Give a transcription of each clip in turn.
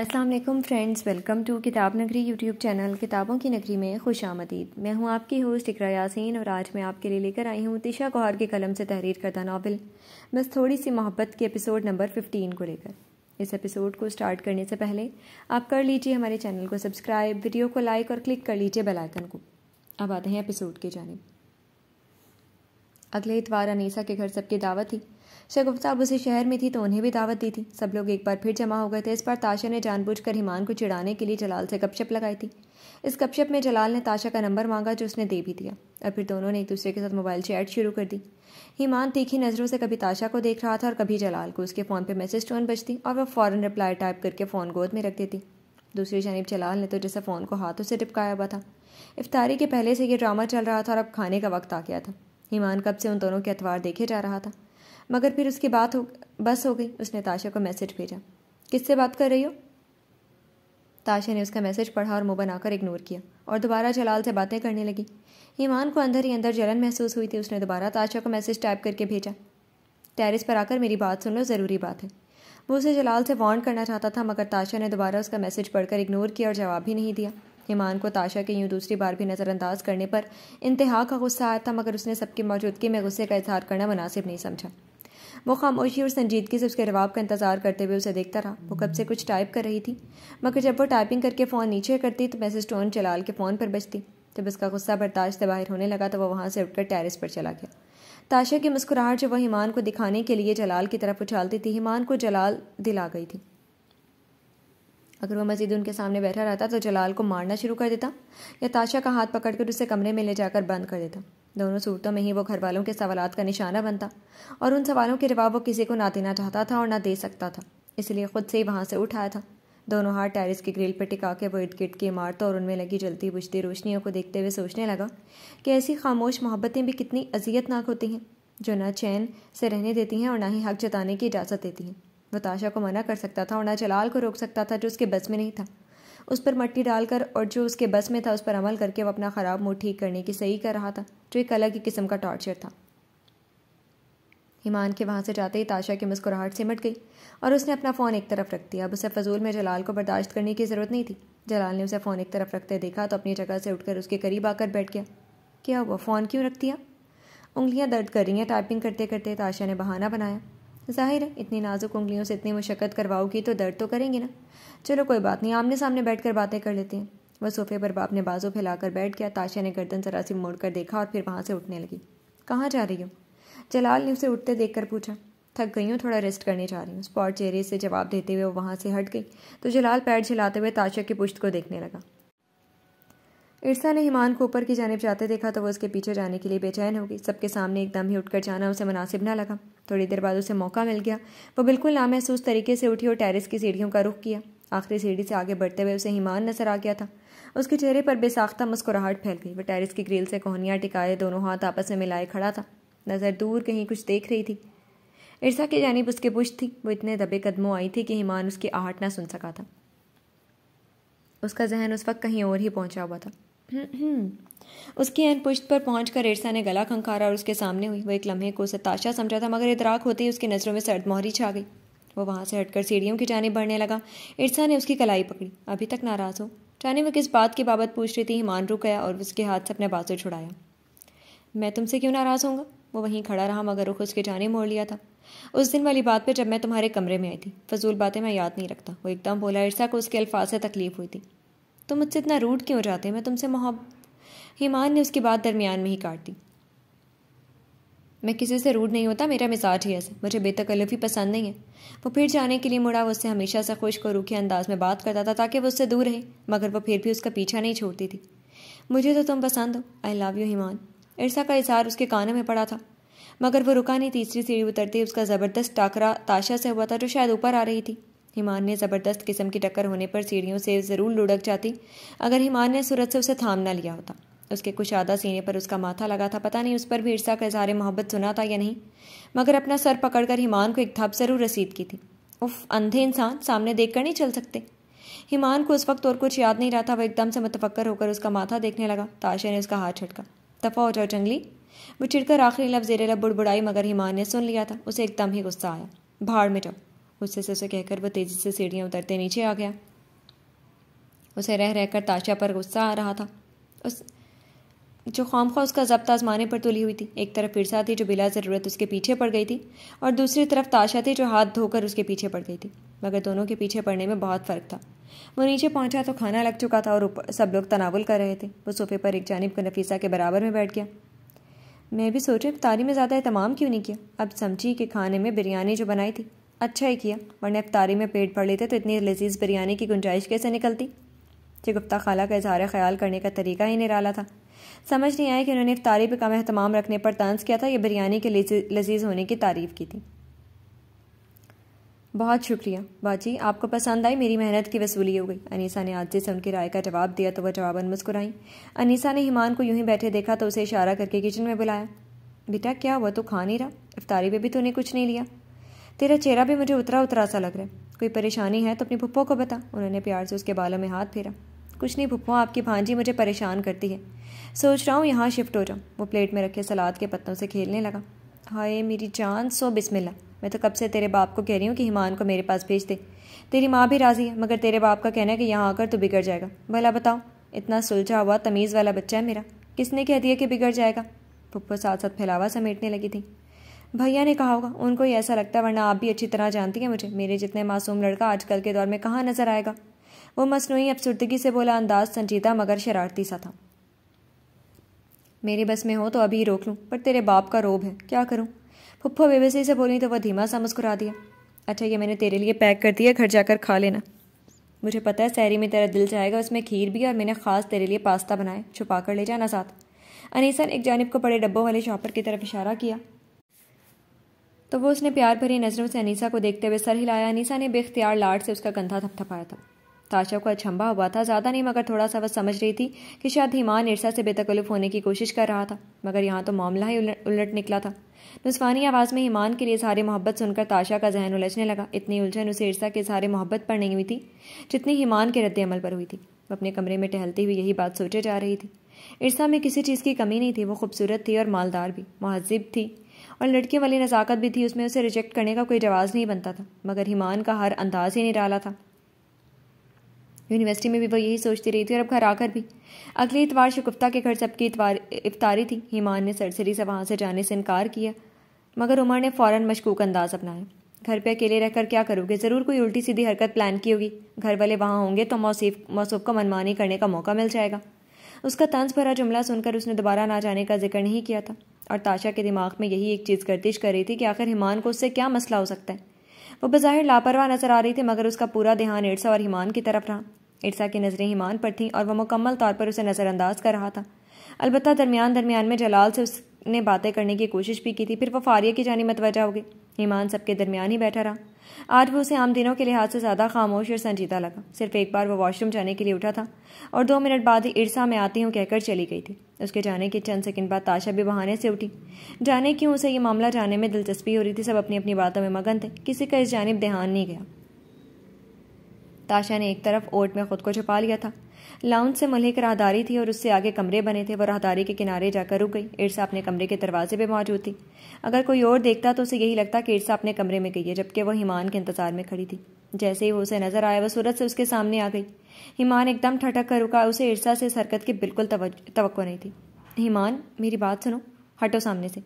अस्सलाम वालेकुम friends welcome to किताब नगरी यूट्यूब चैनल किताबों की नगरी में खुश आमदीद मैं हूं आपकी होस्ट इकरा यासीन और आज मैं आपके लिए लेकर आई हूं तिशा गौहर के कलम से तहरीर करता नावल बस थोड़ी सी मोहब्बत के एपिसोड नंबर फिफ्टीन को लेकर इस एपिसोड को स्टार्ट करने से पहले आप कर लीजिए हमारे चैनल को सब्सक्राइब वीडियो को लाइक और क्लिक कर लीजिए बेलाइकन को अब आते हैं एपिसोड की जानब अगले इतवार अनीसा के घर सबकी दावत थी शगुफ्ता अब उसी शहर में थी तो उन्हें भी दावत दी थी सब लोग एक बार फिर जमा हो गए थे इस बार ताशा ने जानबूझ कर हिमान को चिड़ाने के लिए जलाल से गपशप लगाई थी इस गपशप में जलाल ने ताशा का नंबर मांगा जो उसने दे भी दिया और फिर दोनों ने एक दूसरे के साथ मोबाइल चैट शुरू कर दी हिमान तीखी नज़रों से कभी ताशा को देख रहा था और कभी जलाल को उसके फ़ोन पर मैसेज टोन बजती और वह फ़ौरन रिप्लाई टाइप करके फ़ोन गोद में रख देती दूसरी जानब जलाल ने तो जैसे फ़ोन को हाथों से टिपकाया हुआ था इफ्तारी के पहले से यह ड्रामा चल रहा था और अब खाने का वक्त आ गया था हिमान कब से उन दोनों के अतवार देखे जा रहा था मगर फिर उसकी बात हो बस हो गई उसने ताशा को मैसेज भेजा किससे बात कर रही हो ताशा ने उसका मैसेज पढ़ा और मुंह बनाकर इग्नोर किया और दोबारा जलाल से बातें करने लगी ईमान को अंदर ही अंदर जलन महसूस हुई थी उसने दोबारा ताशा को मैसेज टाइप करके भेजा टेरिस पर आकर मेरी बात सुन लो ज़रूरी बात है वो उसे जलाल से वार्न करना चाहता था मगर ताशा ने दोबारा उसका मैसेज पढ़कर इग्नोर किया और जवाब भी नहीं दिया ईमान को ताशा के यूँ दूसरी बार भी नज़रअंदाज करने पर इंतहा का गुस्सा आया था मगर उसने सबकी मौजूदगी में गुस्से का इजहार करना मुनासिब नहीं समझा वो खामोशी और संजीदगी से उसके रवाब का इंतज़ार करते हुए उसे देखता रहा वो कब से कुछ टाइप कर रही थी मगर जब वो टाइपिंग करके फ़ोन नीचे करती तो मैसेज टोन जलाल के फ़ोन पर बचती जब उसका गुस्सा बर्दाश्त बाहर होने लगा तो वह वहाँ से उठकर टेरिस पर चला गया ताशा की मुस्कुराहट जब वह हिमान को दिखाने के लिए जलाल की तरफ उछालती थी हिमान को जलाल दिला गई थी अगर वह मजीद उनके सामने बैठा रहता तो जलाल को मारना शुरू कर देता या ताशा का हाथ पकड़कर उसे कमरे में ले जाकर बंद कर देता दोनों सूरतों में ही वो घर वालों के सवाल का निशाना बनता और उन सवालों के जवाब वो किसी को ना देना चाहता था और ना दे सकता था इसलिए खुद से ही वहाँ से उठाया था दोनों हाथ टेरिस की ग्रिल पर टिका के वो इर्द गिर्द की इमारतों और उनमें लगी जलती बुझती रोशनियों को देखते हुए सोचने लगा कि ऐसी खामोश मोहब्बतें भी कितनी अजियतनाक होती हैं जो ना चैन से रहने देती हैं और ना ही हक जताने की इजाज़त देती हैं वो ताशा को मना कर सकता था और ना जलाल को रोक सकता था जो उसके बस में नहीं था उस पर मट्टी डालकर और जो उसके बस में था उस पर अमल करके वह अपना ख़राब मूड ठीक करने की सही कर रहा था जो एक अलग ही किस्म का टॉर्चर था ईमान के वहाँ से जाते ही ताशा की मुस्कुराहट सिमट गई और उसने अपना फ़ोन एक तरफ रख दिया अब उसे फजूल में जलाल को बर्दाश्त करने की ज़रूरत नहीं थी जलाल ने उसे फ़ोन एक तरफ रखते देखा तो अपनी जगह से उठकर उसके करीब आकर बैठ गया क्या हुआ फ़ोन क्यों रख दिया उंगलियाँ दर्द कर रही हैं टाइपिंग करते करते ताशा ने बहाना बनाया जाहिर है इतनी नाजुक उंगलियों से इतनी मशक्क़त करवाओगी तो दर्द तो करेंगे ना चलो कोई बात नहीं आमने सामने बैठ कर बातें कर लेते हैं वह सोफे पर बाप ने बाजू फैलाकर बैठ गया ताशा ने गर्दन जरा सी मोड़ कर देखा और फिर वहाँ से उठने लगी कहाँ जा रही हो जलाल ने उसे उठते देख कर पूछा थक गई हूँ थोड़ा रेस्ट करने जा रही हूँ स्पॉट चेहरे से जवाब देते हुए वो वहाँ से हट गई तो जलाल पैर झिलाते हुए ताशा की पुश्त को देखने लगा ईर्षा ने हिमान को ऊपर की जानब जाते देखा तो वह उसके पीछे जाने के लिए बेचैन हो गई सबके सामने एकदम ही उठकर जाना उसे मुनासिब ना लगा थोड़ी देर बाद उसे मौका मिल गया वो बिल्कुल नामहसूस तरीके से उठी और टेरिस की सीढ़ियों का रुख किया आखिरी सीढ़ी से आगे बढ़ते हुए उसे हिमान नजर आ गया था उसके चेहरे पर बेसाख्ता मुस्कुराहट फैल गई वह टेरिस की ग्रिल से कोहनियाँ टिकाए दोनों हाथ आपस में मिलाए खड़ा था नज़र दूर कहीं कुछ देख रही थी ईर्षा की जानब उसके पुश थी वो इतने दबे कदमों आई थी कि हिमान उसकी आहट ना सुन सका था उसका जहन उस वक्त कहीं और ही पहुंचा हुआ था हम्म। उसकी एन पुष्ट पर पहुँच कर एरसा ने गला खंखारा और उसके सामने हुई वो एक लम्हे को सताशा समझा था मगर इतराक होते ही उसकी नज़रों में सर्द मोहरी छा गई वो वहाँ से हटकर सीढ़ियों की जाने बढ़ने लगा इरसा ने उसकी कलाई पकड़ी अभी तक नाराज़ हो जाने वो किस बात की बाबत पूछ रही थी हिमान रुक गया और उसके हाथ से अपने बाजू छुड़ाया मैं तुमसे क्यों नाराज़ होऊंगा वो वहीं खड़ा रहा मगर रुख उसके जाने मोड़ लिया था उस दिन वाली बात पर जब मैं तुम्हारे कमरे में आई थी फजूल बातें मैं याद नहीं रखता वो एकदम बोला इरसा को उसके अल्फाज से तकलीफ हुई थी तुम मुझसे इतना रूट क्यों जाते हैं मैं तुमसे मोहब्बत हिमान ने उसकी बात दरमियान में ही काट दी मैं किसी से रूड नहीं होता मेरा मिजाज ही ऐसा मुझे बेतकल्लफी पसंद नहीं है वो फिर जाने के लिए मुड़ा वो उससे हमेशा से खुश को रूखे अंदाज में बात करता था ताकि वो उससे दूर रहे मगर वो फिर भी उसका पीछा नहीं छोड़ती थी मुझे तो तुम पसंद हो आई लव यू हिमान इरसा का इजहार उसके कानों में पड़ा था मगर वो रुका नहीं तीसरी सीढ़ी उतरती उसका ज़बरदस्त टाकरा ताशा से हुआ था जो शायद ऊपर आ रही थी हिमान ने ज़बरदस्त किस्म की टक्कर होने पर सीढ़ियों से ज़रूर लुढ़क जाती अगर हिमान ने सूरत से उसे थाम ना लिया होता उसके कुछ आधा सीने पर उसका माथा लगा था पता नहीं उस पर भी ईर्षा का इजहार मोहब्बत सुना था या नहीं मगर अपना सर पकड़कर हिमान को एक थप ज़रूर रसीद की थी उफ अंधे इंसान सामने देख कर नहीं चल सकते हिमान को उस वक्त और कुछ याद नहीं रहा था वह एकदम से मतफक्कर होकर उसका माथा देखने लगा ताशा ने उसका हाथ छटका तफा हो जाओ जंगली वो चिड़कर आखिरी लफ जेरे लब बुड़बुड़ाई मगर हिमान ने सुन लिया था उसे एकदम ही गुस्सा आया भाड़ में जाओ से उसे कहकर वह तेज़ी से सीढ़ियाँ उतरते नीचे आ गया उसे रह रहकर ताशा पर गुस्सा आ रहा था उस जो खाम खा उसका जब्त आजमाने पर तुली हुई थी एक तरफ फिरसा थी जो बिला ज़रूरत उसके पीछे पड़ गई थी और दूसरी तरफ ताशा थी जो हाथ धोकर उसके पीछे पड़ गई थी मगर दोनों के पीछे पड़ने में बहुत फ़र्क था वो नीचे पहुंचा तो खाना लग चुका था और ऊपर सब लोग तनावल कर रहे थे वो सोफे पर एक जानब को नफीसा के बराबर में बैठ गया मैं भी सोचे तारी में ज़्यादा तमाम क्यों नहीं किया अब समझी कि खाने में बिरयानी जो बनाई थी अच्छा ही किया वरना अफ्तारी में पेट भर लेते तो इतनी लजीज बिरयानी की गुंजाइश कैसे निकलती जो गुप्ता खाला का इजहार ख्याल करने का तरीका ही निराला था समझ नहीं आया कि उन्होंने इफ्तारी पर कम अहतमाम रखने पर तंज किया था या बिरयानी के लजीज होने की तारीफ की थी बहुत शुक्रिया बाजी आपको पसंद आई मेरी मेहनत की वसूली हो गई अनीसा ने आज से उनकी राय का जवाब दिया तो वह जवाबन मुस्कुराई अनीसा ने हिमान को यूं ही बैठे देखा तो उसे इशारा करके किचन में बुलाया बेटा क्या हुआ तो खा नहीं रहा इफ्तारी पे भी तूने कुछ नहीं लिया तेरा चेहरा भी मुझे उतरा उतरा सा लग रहा है कोई परेशानी है तो अपनी भुप्पो को बता उन्होंने प्यार से उसके बालों में हाथ फेरा कुछ नहीं भुप्पो आपकी भांजी मुझे परेशान करती है सोच रहा हूँ यहाँ शिफ्ट हो जाऊँ वो प्लेट में रखे सलाद के पत्तों से खेलने लगा हाय मेरी जान सो बिस्मिल्ला मैं तो कब से तेरे बाप को कह रही हूँ कि हिमान को मेरे पास भेज दे तेरी माँ भी राज़ी है मगर तेरे बाप का कहना है कि यहाँ आकर तो बिगड़ जाएगा भला बताओ इतना सुलझा हुआ तमीज़ वाला बच्चा है मेरा किसने कह दिया कि बिगड़ जाएगा पुप्पो साथ साथ फैलावा समेटने लगी थी भैया ने कहा होगा उनको ही ऐसा लगता है वरना आप भी अच्छी तरह जानती हैं मुझे मेरे जितने मासूम लड़का आजकल के दौर में कहाँ नजर आएगा वो मसनू अफसुर्दगी से बोला अंदाज संजीदा मगर शरारती सा था मेरी बस में हो तो अभी रोक लूँ पर तेरे बाप का रोब है क्या करूँ फुप्फो बेबसी से बोली तो वह धीमा सा मुस्कुरा दिया अच्छा ये मैंने तेरे लिए पैक कर दिया घर जाकर खा लेना मुझे पता है सैरी में तेरा दिल जाएगा उसमें खीर भी और मैंने ख़ास तेरे लिए पास्ता बनाए छुपा कर ले जाना साथ अनीसा ने एक जानब को बड़े डब्बों वाले शॉपर की तरफ इशारा किया तो वो उसने प्यार भरी नज़रों से अनीसा को देखते हुए सर हिलाया अनीसा ने बेख्तियार लाड से उसका कंधा थपथपाया था ताशा को अचंबा हुआ था ज़्यादा नहीं मगर थोड़ा सा वह समझ रही थी कि शायद हिमान ईर्षा से बेतकल्लुफ होने की कोशिश कर रहा था मगर यहाँ तो मामला ही उलट निकला था नुस्वानी आवाज़ में हिमान के लिए सारे मोहब्बत सुनकर ताशा का जहन उलझने लगा इतनी उलझन उसे ईर्षा के सारे मोहब्बत पर नहीं हुई थी जितनी हिमान के रद्द अमल पर हुई थी वह अपने कमरे में टहलती हुई यही बात सोचे जा रही थी ईर्षा में किसी चीज़ की कमी नहीं थी वो खूबसूरत थी और मालदार भी महजिब थी और लड़के वाली नज़ाकत भी थी उसमें उसे रिजेक्ट करने का कोई जवाब नहीं बनता था मगर हिमान का हर अंदाज़ ही निराला था यूनिवर्सिटी में भी वो यही सोचती रही थी और अब घर आकर भी अगले इतवार शगुफ्ता के घर सबकी इतवार इफ्तारी थी हिमान ने सरसरी से वहाँ से जाने से इनकार किया मगर उमर ने फ़ौरन मशकूक अंदाज़ अपनाया घर पे अकेले रहकर क्या करोगे ज़रूर कोई उल्टी सीधी हरकत प्लान की होगी घर वाले वहाँ होंगे तो मौसी मौसू को मनमानी करने का मौका मिल जाएगा उसका तंज भरा जुमला सुनकर उसने दोबारा ना जाने का जिक्र नहीं किया था और ताशा के दिमाग में यही एक चीज़ गर्दिश कर रही थी कि आखिर हिमान को उससे क्या मसला हो सकता है वो बज़ाहिर लापरवाह नजर आ रही थी मगर उसका पूरा ध्यान इर्सा और हिमान की तरफ रहा इर्सा की नज़रें हिमान पर थीं और वह मुकम्मल तौर पर उसे नज़रअंदाज कर रहा था अलबत्त दरमियान दरमियान में जलाल से उसने बातें करने की कोशिश भी की थी फिर वह फारिया की जानी मतवजा हो गई हिमान सबके दरमियान ही बैठा रहा आज वो उसे आम दिनों के लिहाज से ज़्यादा खामोश और संजीदा लगा सिर्फ एक बार वो वॉशरूम जाने के लिए उठा था और दो मिनट बाद ही ईर्सा में आती हूँ कहकर चली गई थी उसके जाने के चंद सेकंड बाद ताशा भी बहाने से उठी जाने क्यों उसे ये मामला जाने में दिलचस्पी हो रही थी सब अपनी अपनी बातों में मगन थे किसी का इस जानब ध्यान नहीं गया ताशा ने एक तरफ ओट में खुद को छुपा लिया था लाउंज से मलहे की राहदारी थी और उससे आगे कमरे बने थे वह राहदारी के किनारे जाकर रुक गई ईर्षा अपने कमरे के दरवाजे पर मौजूद थी अगर कोई और देखता तो उसे यही लगता कि ईर्षा अपने कमरे में गई है जबकि वह हिमान के इंतजार में खड़ी थी जैसे ही वो उसे नजर आया वह सूरत से उसके सामने आ गई हिमान एकदम ठटक कर रुका उसे ईर्षा से इस हरकत की बिल्कुल तो नहीं थी हिमान मेरी बात सुनो हटो सामने से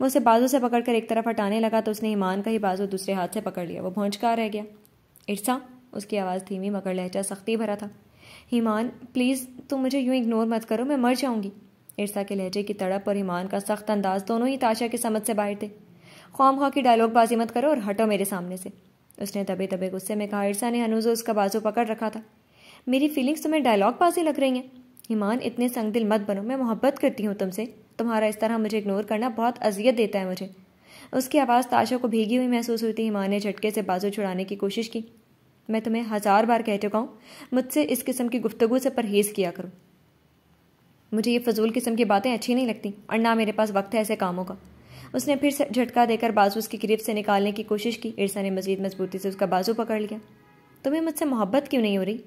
वो उसे बाजू से पकड़कर एक तरफ हटाने लगा तो उसने ईमान का ही बाजू दूसरे हाथ से पकड़ लिया वो का रह गया ईर्षा उसकी आवाज़ धीमी मगर लहजा सख्ती भरा था हिमान प्लीज़ तुम मुझे यूं इग्नोर मत करो मैं मर जाऊंगी ईर्षा के लहजे की तड़प और हिमान का सख्त अंदाज दोनों ही ताशा के समझ से बाहर थे खाम खा की डायलॉग बाजी मत करो और हटो मेरे सामने से उसने तबे तबे गुस्से में कहा ईर्षा ने हनूज उसका बाजू पकड़ रखा था मेरी फीलिंग्स तुम्हें डायलॉग बाजी लग रही हैं हिमान इतने संग दिल मत बनो मैं मोहब्बत करती हूँ तुमसे तुम्हारा इस तरह मुझे इग्नोर करना बहुत अजियत देता है मुझे उसकी आवाज़ ताशा को भीगी हुई महसूस हुई थी हिमान ने झटके से बाजू छुड़ाने की कोशिश की मैं तुम्हें हज़ार बार कह चुका हूँ मुझसे इस किस्म की गुफ्तगु से परहेज़ किया करो मुझे ये फजूल किस्म की बातें अच्छी नहीं लगती और ना मेरे पास वक्त है ऐसे कामों का उसने फिर झटका देकर बाजू उसकी गिरफ्त से निकालने की कोशिश की ईर्सा ने मजीद मजबूती से उसका बाजू पकड़ लिया तुम्हें मुझसे मोहब्बत क्यों नहीं हो रही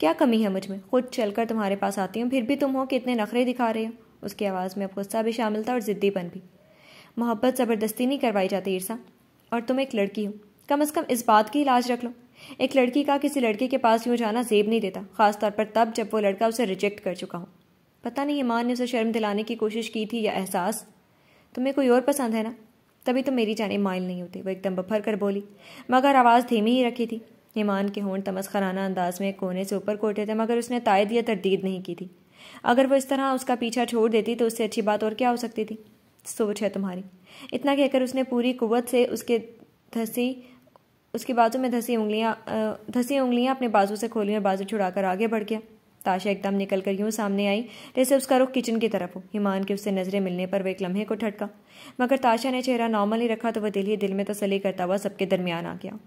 क्या कमी है मुझ में खुद चलकर तुम्हारे पास आती हूँ फिर भी तुम हो कि इतने नखरे दिखा रहे हो उसकी आवाज़ में अब गुस्सा भी शामिल था और ज़िद्दीपन भी मोहब्बत ज़बरदस्ती नहीं करवाई जाती ईर्सा और तुम एक लड़की हो कम अज़ कम इस बात की इलाज रख लो एक लड़की का किसी लड़के के पास यूँ जाना जेब नहीं देता खासतौर पर तब जब वो लड़का उसे रिजेक्ट कर चुका हो पता नहीं ईमान ने उसे शर्म दिलाने की कोशिश की थी या एहसास तुम्हें कोई और पसंद है ना तभी तो मेरी जाने माइल नहीं होती वो एकदम बफर कर बोली मगर आवाज़ धीमी ही रखी थी ईमान के होंठ तमस्खराना अंदाज में कोने से ऊपर कोटे थे मगर उसने तायद या तरदीद नहीं की थी अगर वो इस तरह उसका पीछा छोड़ देती तो उससे अच्छी बात और क्या हो सकती थी सोच है तुम्हारी इतना कहकर उसने पूरी कुवत से उसके धसी उसकी बाजू तो में धसी उंगलियाँ धसी उंगलियाँ अपने बाजू से खोली और बाजू छुड़ाकर आगे बढ़ गया ताशा एकदम निकल कर यूं सामने आई जैसे उसका रुख किचन की तरफ हो हिमान के उससे नजरें मिलने पर वह एक लम्हे को ठटका मगर ताशा ने चेहरा नॉर्मल ही रखा तो वह दिल ही दिल में तसली करता हुआ सबके दरमियान आ गया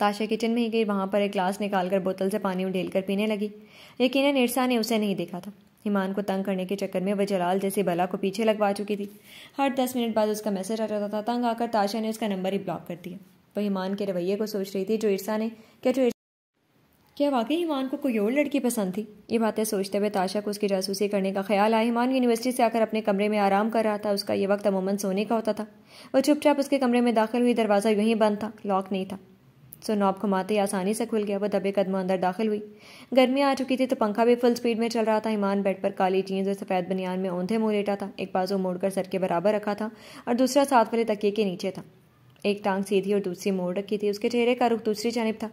ताशा किचन में ही गई वहाँ पर एक ग्लास निकालकर बोतल से पानी उडेल कर पीने लगी यकीन ईर्षा ने उसे नहीं देखा था ईमान को तंग करने के चक्कर में वह जलाल जैसे बला को पीछे लगवा चुकी थी हर दस मिनट बाद उसका मैसेज आ जाता था तंग आकर ताशा ने उसका नंबर ही ब्लॉक कर दिया वह ईमान के रवैये को सोच रही थी जो ईर्सा ने क्या जो क्या वाकई हिमान को कोई और लड़की पसंद थी ये बातें सोचते हुए ताशा को उसकी जासूसी करने का ख्याल आया हिमान यूनिवर्सिटी से आकर अपने कमरे में आराम कर रहा था उसका ये वक्त अमूमन सोने का होता था वह चुपचाप उसके कमरे में दाखिल हुई दरवाज़ा यहीं बंद था लॉक नहीं था सो नॉब घुमाते आसानी से खुल गया वह दबे कदम अंदर दाखिल हुई गर्मी आ चुकी थी तो पंखा भी फुल स्पीड में चल रहा था ईमान बेड पर काली जीन्स और सफ़ेद बनियान में औंधे मुँह लेटा था एक बाजू मोड़कर सर के बराबर रखा था और दूसरा साथ वाले तकिए के नीचे था एक टांग सीधी और दूसरी मोड़ रखी थी उसके चेहरे का रुख दूसरी जानब था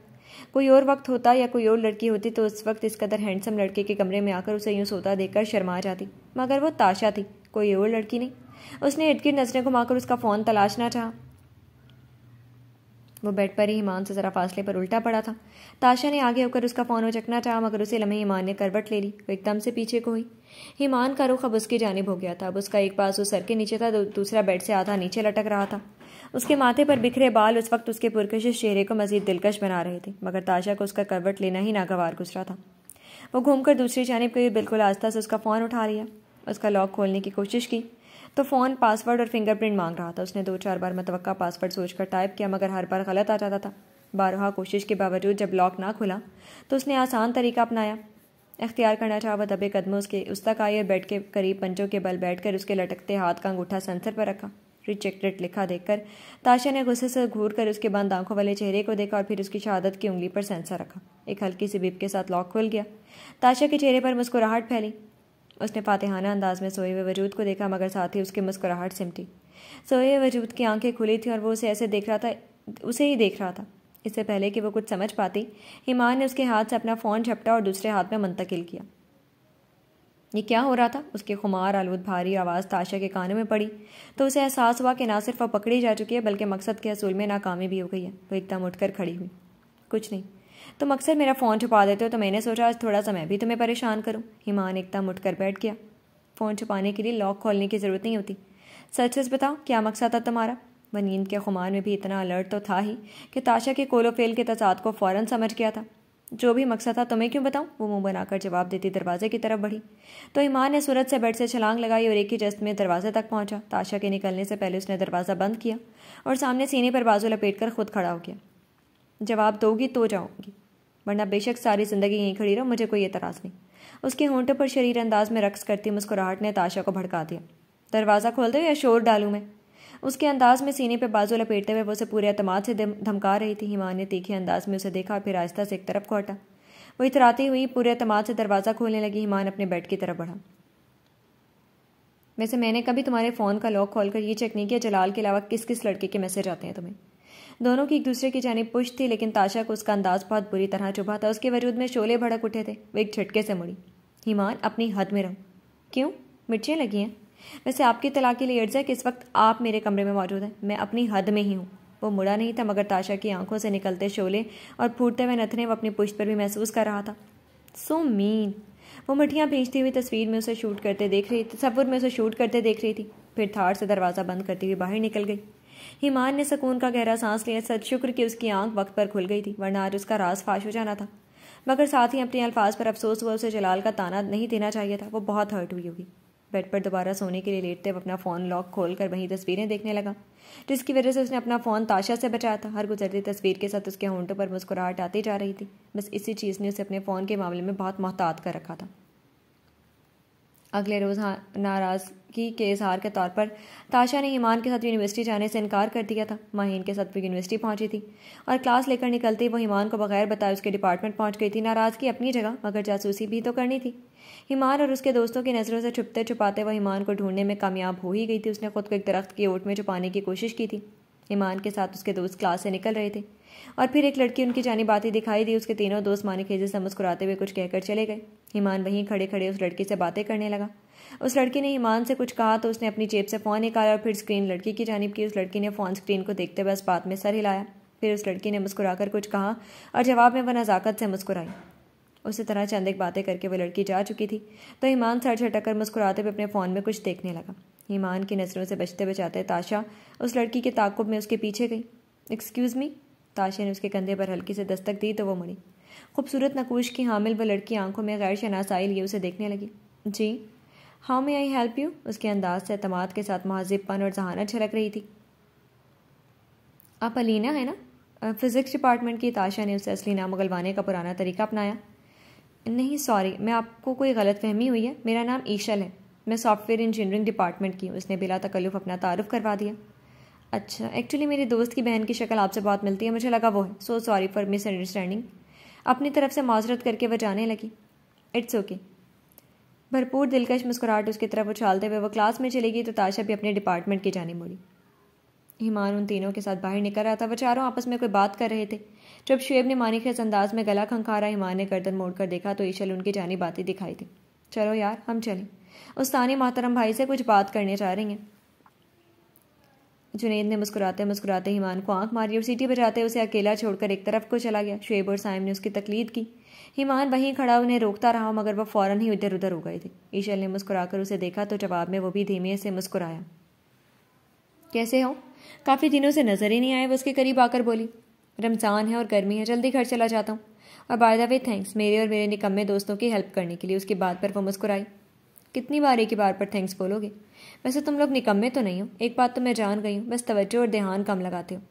कोई और वक्त होता या कोई और लड़की होती तो उस वक्त इस कदर हैंडसम लड़के के कमरे में आकर उसे यूं सोता देखकर शर्मा जाती मगर वो ताशा थी कोई और लड़की नहीं उसने इर्द गिर्द नजरें घुमाकर उसका फ़ोन तलाशना चाहा वो बेड पर ही ईमान से ज़रा फासले पर उल्टा पड़ा था ताशा ने आगे होकर उसका फ़ोन उचकना चाहा मगर उसे लम्हे ईमान ने करवट ले ली वो एकदम से पीछे को हुई ईमान का रुख अब उसकी जानब हो गया था अब उसका एक पास उस सर के नीचे था दूसरा बेड से आधा नीचे लटक रहा था उसके माथे पर बिखरे बाल उस वक्त उसके पुरकश चेहरे को मजीद दिलकश बना रहे थे मगर ताशा को उसका करवट लेना ही नागवार गुजरा था वो घूमकर दूसरी जानब के बिल्कुल आस्था से उसका फ़ोन उठा लिया उसका लॉक खोलने की कोशिश की तो फ़ोन पासवर्ड और फिंगरप्रिंट मांग रहा था उसने दो चार बार मतवक़ा पासवर्ड सोचकर टाइप किया मगर हर बार गलत आ जाता था बारहा कोशिश के बावजूद जब लॉक ना खुला तो उसने आसान तरीका अपनाया अख्तियार करना चाहा वह दबे कदमों उसके उस तक आई और बेड के करीब पंचों के बल बैठकर उसके लटकते हाथ का अंगूठा सेंसर पर रखा रिजेक्टेड लिखा देखकर ताशा ने गुस्से से घूर कर उसके बंद आंखों वाले चेहरे को देखा और फिर उसकी शहादत की उंगली पर सेंसर रखा एक हल्की सी बिप के साथ लॉक खुल गया ताशा के चेहरे पर मुस्कुराहट फैली उसने फातेहाना अंदाज में सोए हुए वजूद को देखा मगर साथ ही उसकी मुस्कुराहट सिमटी सोए वजूद की आंखें खुली थी और वो उसे ऐसे देख रहा था उसे ही देख रहा था इससे पहले कि वो कुछ समझ पाती हिमान ने उसके हाथ से अपना फ़ोन झपटा और दूसरे हाथ में मुंतकिल किया ये क्या हो रहा था उसके खुमार आलूद भारी आवाज़ ताशा के कानों में पड़ी तो उसे एहसास हुआ कि ना सिर्फ वह पकड़ी जा चुकी है बल्कि मकसद के असूल में नाकामी भी हो गई है वो एकदम उठकर खड़ी हुई कुछ नहीं तुम अक्सर मेरा फ़ोन छुपा देते हो तो मैंने सोचा आज थोड़ा सा मैं भी तुम्हें परेशान करूँ हिमान एकदम उठ कर बैठ गया फ़ोन छुपाने के लिए लॉक खोलने की ज़रूरत नहीं होती सच सच बताओ क्या मकसद था तुम्हारा वह नींद के खुमार में भी इतना अलर्ट तो था ही कि ताशा के कोलोफेल के तजाद को फ़ौरन समझ गया था जो भी मकसद था तुम्हें क्यों बताऊं वो मुंह बनाकर जवाब देती दरवाजे की तरफ बढ़ी तो ईमान ने सूरत से बेड से छलांग लगाई और एक ही जस्त में दरवाजे तक पहुंचा ताशा के निकलने से पहले उसने दरवाज़ा बंद किया और सामने सीने पर बाजू लपेट कर खुद खड़ा हो गया जवाब दोगी तो जाऊंगी वरना बेशक सारी ज़िंदगी यहीं खड़ी रहो मुझे कोई एतराज़ नहीं उसके होंठों पर शरीर अंदाज में रक्स करती मुस्कुराहट ने ताशा को भड़का दिया दरवाज़ा खोल दो या शोर डालूँ मैं उसके अंदाज में सीने पर बाजू लपेटते हुए वो उसे पूरे अतमाद से धमका रही थी हिमा ने तीखे अंदाज में उसे देखा फिर आहिस्ता से एक तरफ को हटा वो इतराती हुई पूरे अतमाद से दरवाज़ा खोलने लगी हिमान अपने बेड की तरफ बढ़ा वैसे मैंने कभी तुम्हारे फ़ोन का लॉक खोलकर ये चेक नहीं किया जलाल के अलावा किस किस लड़के के मैसेज आते हैं तुम्हें दोनों की एक दूसरे की जानी पुश थी लेकिन ताशा को उसका अंदाज बहुत बुरी तरह चुभा था उसके वजूद में शोले भड़क उठे थे वो एक झटके से मुड़ी हिमान अपनी हद में रहो क्यों मिर्चियाँ लगी हैं वैसे आपकी तलाक के लिए अर्जा कि इस वक्त आप मेरे कमरे में मौजूद हैं मैं अपनी हद में ही हूँ वो मुड़ा नहीं था मगर ताशा की आंखों से निकलते शोले और फूटते हुए नथने वो अपनी पुश्त पर भी महसूस कर रहा था सो मीन वो मठियाँ भेजती हुई तस्वीर में उसे शूट करते देख रही थी सफर में उसे शूट करते देख रही थी फिर थार से दरवाज़ा बंद करती हुई बाहर निकल गई हिमान ने सुकून का गहरा सांस लिया सच शुक्र कि उसकी आंख वक्त पर खुल गई थी वरना आज उसका राज फाश हो जाना था मगर साथ ही अपने अल्फाज पर अफसोस हुआ उसे जलाल का ताना नहीं देना चाहिए था वो बहुत हर्ट हुई होगी बेड पर दोबारा सोने के लिए लेटते हुए अपना फ़ोन लॉक खोल कर वहीं तस्वीरें देखने लगा जिसकी वजह से उसने अपना फ़ोन ताशा से बचाया था हर गुजरती तस्वीर के साथ उसके होंटों पर मुस्कुराहट आती जा रही थी बस इसी चीज़ ने उसे अपने फ़ोन के मामले में बहुत मोहतात कर रखा था अगले रोज़ नाराज़गी के इजहार के तौर पर ताशा ने ईमान के साथ यूनिवर्सिटी जाने से इनकार कर दिया था माहीन के साथ भी यूनिवर्सिटी पहुंची थी और क्लास लेकर निकलते ही वो ईमान को बगैर बताए उसके डिपार्टमेंट पहुंच गई थी नाराज़गी अपनी जगह मगर जासूसी भी तो करनी थी ईमान और उसके दोस्तों की नज़रों से छुपते छुपाते वह ईमान को ढूंढने में कामयाब हो ही गई थी उसने खुद को एक दरख्त की ओट में छुपाने की कोशिश की थी ईमान के साथ उसके दोस्त क्लास से निकल रहे थे और फिर एक लड़की उनकी जानी बातें दिखाई दी उसके तीनों दोस्त माने खेजे से मुस्कुराते हुए कुछ कहकर चले गए ईमान वहीं खड़े खड़े उस लड़की से बातें करने लगा उस लड़की ने ईमान से कुछ कहा तो उसने अपनी जेब से फ़ोन निकाला और फिर स्क्रीन लड़की की जानब की उस लड़की ने फ़ोन स्क्रीन को देखते हुए इस बात में सर हिलाया फिर उस लड़की ने मुस्कुराकर कुछ कहा और जवाब में वह नज़ाकत से मुस्कुराई उसी तरह चंद एक बातें करके वह लड़की जा चुकी थी तो ईमान सर झटक कर मुस्कुराते हुए अपने फ़ोन में कुछ देखने लगा ईमान की नज़रों से बचते बचाते ताशा उस लड़की के ताकुब में उसके पीछे गई एक्सक्यूज़ मी ताशा ने उसके कंधे पर हल्की से दस्तक दी तो वो मुड़ी खूबसूरत नकूश की हामिल व लड़की आंखों में गैर शनासाई लिए उसे देखने लगी जी how may I help you उसके अंदाज से अतमाद के साथ महजिबपन और जहाना छलक रही थी आप अलीना है ना फिज़िक्स डिपार्टमेंट की ताशा ने उसे असली नाम उगलवाने का पुराना तरीका अपनाया नहीं सॉरी मैं आपको कोई गलत फहमी हुई है मेरा नाम ईशल है मैं सॉफ्टवेयर इंजीनियरिंग डिपार्टमेंट की हूँ उसने बिला तकल्लुफ अपना तारुफ करवा दिया अच्छा एक्चुअली मेरी दोस्त की बहन की शक्ल आपसे बहुत मिलती है मुझे लगा वो है so sorry for misunderstanding अपनी तरफ से माजरत करके वह जाने लगी इट्स ओके भरपूर दिलकश मुस्कुराहट उसकी तरफ उछालते हुए वह क्लास में चली गई तो ताशा भी अपने डिपार्टमेंट की जाने मुड़ी हिमान उन तीनों के साथ बाहर निकल रहा था वह चारों आपस में कोई बात कर रहे थे जब शुएब ने मानी खेस अंदाज में गला खंखारा हिमान ने गर्दन मोड़ कर देखा तो ईशल उनकी जानी बातें दिखाई थी चलो यार हम चलें उस्तानी मोहतरम भाई से कुछ बात करने चाह रही हैं जुनेद ने मुस्कुराते मुस्कुराते हिमान को आंख मारी और सीटी बजाते उसे अकेला छोड़कर एक तरफ को चला गया शुएब और साइम ने उसकी तकलीद की हिमान वहीं खड़ा उन्हें रोकता रहा मगर वह फ़ौरन ही इधर उधर हो गए थे ईशल ने मुस्कुराकर उसे देखा तो जवाब में वो भी धीमे से मुस्कुराया कैसे हो काफ़ी दिनों से नज़र ही नहीं आए वो उसके करीब आकर बोली रमज़ान है और गर्मी है जल्दी घर चला जाता हूँ और बाय द वे थैंक्स मेरे और मेरे निकम्मे दोस्तों की हेल्प करने के लिए उसकी बात पर वो मुस्कुराई कितनी बार एक ही बार पर थैंक्स बोलोगे वैसे तुम लोग निकम्मे तो नहीं हो एक बात तो मैं जान गई हूँ बस तवज्जो और ध्यान कम लगाते हो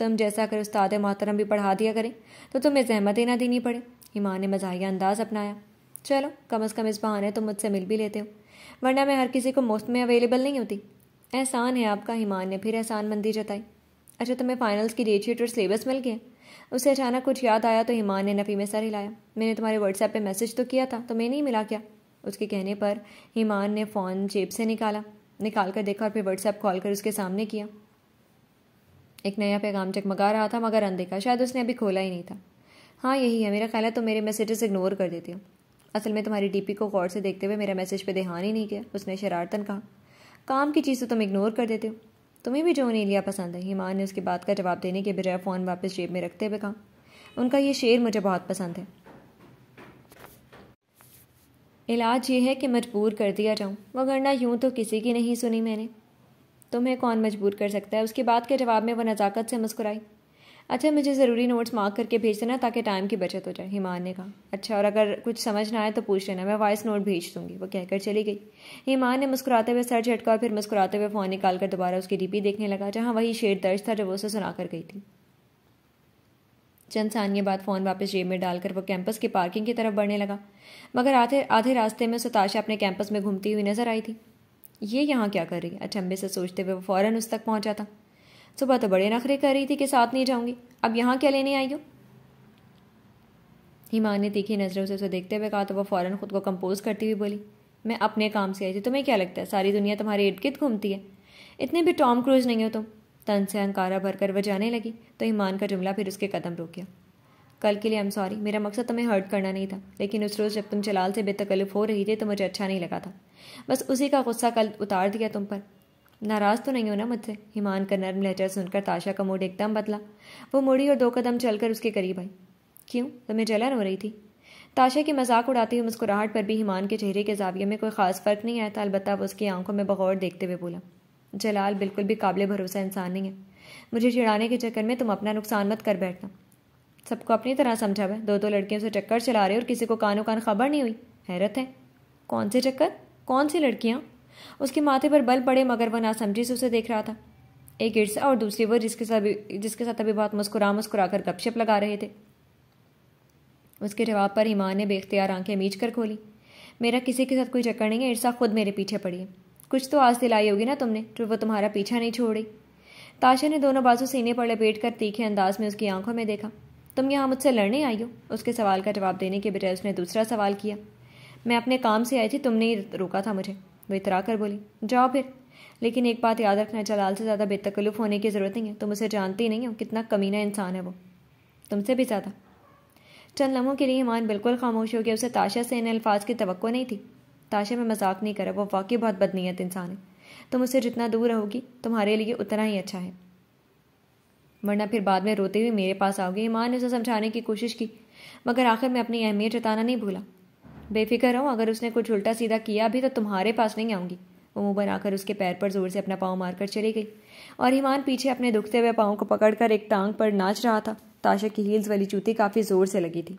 तुम जैसा कर उस्ताद मोहतरम भी पढ़ा दिया करें तो तुम्हें जहमत ही ना देनी पड़े ईमान ने मजाहिया अंदाज अपनाया चलो कम अज़ कम इस बहाने तुम तो मुझसे मिल भी लेते हो वरना मैं हर किसी को मुफ्त में अवेलेबल नहीं होती एहसान है आपका हिमान ने फिर एहसान मंदी जताई अच्छा तुम्हें फाइनल्स की डेट शीट और सिलेबस मिल गया उसे अचानक कुछ याद आया तो हिमान ने नफ़ी में सर हिलाया मैंने तुम्हारे व्हाट्सएप पे मैसेज तो किया था तुम्हें नहीं मिला क्या उसके कहने पर हिमान ने फ़ोन जेब से निकाला निकाल कर देखा और फिर व्हाट्सएप कॉल कर उसके सामने किया एक नया पैगाम चकमगा रहा था मगर अनदेखा शायद उसने अभी खोला ही नहीं था हाँ यही है मेरा ख्याल है तुम तो मेरे मैसेजेस इग्नोर कर देती हो असल में तुम्हारी डीपी को गौर से देखते हुए मेरा मैसेज पे ध्यान ही नहीं किया उसने शरारतन कहा काम की चीज़ तो तुम इग्नोर कर देते हो तुम्हें भी जो नहीं लिया पसंद है हिमान ने उसकी बात का जवाब देने के बजाय फ़ोन वापस जेब में रखते हुए कहा उनका ये शेर मुझे बहुत पसंद है इलाज ये है कि मजबूर कर दिया जाऊँ वगरना यूँ तो किसी की नहीं सुनी मैंने तुम्हें कौन मजबूर कर सकता है उसकी बात के जवाब में वो नज़ाकत से मुस्कुराई अच्छा मुझे ज़रूरी नोट्स मार्क करके भेज देना ताकि टाइम की बचत हो जाए हिमान ने कहा अच्छा और अगर कुछ समझ ना आए तो पूछ लेना मैं वॉइस नोट भेज दूंगी वो कहकर चली गई हिमान ने मुस्कुराते हुए सर झटका और फिर मुस्कुराते हुए फ़ोन निकाल कर दोबारा उसकी डीपी देखने लगा जहाँ वही शेर दर्ज था जो वो उसे सुना कर गई थी चंद सानिए बाद फ़ोन वापस जेब में डालकर वो कैंपस की पार्किंग की तरफ बढ़ने लगा मगर आधे आधे रास्ते में सताशा अपने कैंपस में घूमती हुई नजर आई थी ये यहाँ क्या कर रही अचंबे से सोचते हुए वो फ़ौरन उस तक पहुँचा था सुबह तो बड़े नखरे कर रही थी कि साथ नहीं जाऊँगी अब यहाँ क्या लेने आई हो हिमा ने तीखी नज़रों से उसे देखते हुए कहा तो वह फ़ौरन खुद को कंपोज करती हुई बोली मैं अपने काम से आई थी तुम्हें क्या लगता है सारी दुनिया तुम्हारे इर्द गिर्द घूमती है इतने भी टॉम क्रूज नहीं हो तुम तो। तन से अंकारा भरकर वह जाने लगी तो ईमान का जुमला फिर उसके कदम रोक गया कल के लिए आई एम सॉरी मेरा मकसद तुम्हें हर्ट करना नहीं था लेकिन उस रोज़ जब तुम चलाल से बेतकल्लुफ़ हो रही थी तो मुझे अच्छा नहीं लगा था बस उसी का गुस्सा कल उतार दिया तुम पर नाराज़ तो नहीं हो ना मुझसे हिमान का नर्म लहजा सुनकर ताशा का मूड एकदम बदला वो मुड़ी और दो कदम चलकर उसके करीब आई क्यों तुम्हें जलन हो रही थी ताशा की मजाक उड़ाती हुई मुस्कुराहट पर भी हिमान के चेहरे के जाविये में कोई खास फर्क नहीं आया था अलबत्त वो उसकी आंखों में बगौर देखते हुए बोला जलाल बिल्कुल भी काबिल भरोसा इंसान नहीं है मुझे चिढ़ाने के चक्कर में तुम अपना नुकसान मत कर बैठना सबको अपनी तरह समझा हुआ दो दो लड़कियों से चक्कर चला रहे और किसी को कानों कान खबर नहीं हुई हैरत है कौन से चक्कर कौन सी लड़कियाँ उसके माथे पर बल पड़े मगर वह नासमझी से उसे देख रहा था एक ईर्सा और दूसरी वो जिसके साथ जिसके साथ अभी बहुत मुस्कुरा मुस्कुरा कर गपशप लगा रहे थे उसके जवाब पर ईमान ने बेख्तियार आंखें मीच कर खोली मेरा किसी के साथ कोई चक्कर नहीं है ईर्सा खुद मेरे पीछे पड़ी है कुछ तो आज दिलाई होगी ना तुमने जो वो तुम्हारा पीछा नहीं छोड़ी ताशा ने दोनों बाजू सीने पर लपेट कर तीखे अंदाज में उसकी आंखों में देखा तुम यहाँ मुझसे लड़ने आई हो उसके सवाल का जवाब देने के बजाय उसने दूसरा सवाल किया मैं अपने काम से आई थी तुमने ही रोका था मुझे वो इतरा कर बोली जाओ फिर लेकिन एक बात याद रखना जलाल से ज़्यादा बेतकल्लुफ़ होने की ज़रूरत नहीं है तुम उसे जानती नहीं हो कितना कमीना इंसान है वो तुमसे भी ज़्यादा चंद लम्हों के लिए ईमान बिल्कुल खामोश हो गया उसे ताशा से इन अल्फाज की तो नहीं थी ताशे में मजाक नहीं करा वो वाकई बहुत बदनीयत इंसान है तुम उससे जितना दूर रहोगी तुम्हारे लिए उतना ही अच्छा है वरना फिर बाद में रोते हुए मेरे पास आओगे ईमान ने उसे समझाने की कोशिश की मगर आखिर मैं अपनी अहमियत जताना नहीं भूला बेफिक्र रहो अगर उसने कुछ उल्टा सीधा किया भी तो तुम्हारे पास नहीं आऊँगी वो मुँह बनाकर उसके पैर पर जोर से अपना पाँव मारकर चली गई और ईमान पीछे अपने दुखते हुए पाँव को पकड़कर एक टांग पर नाच रहा था ताशा की हील्स वाली जूती काफ़ी ज़ोर से लगी थी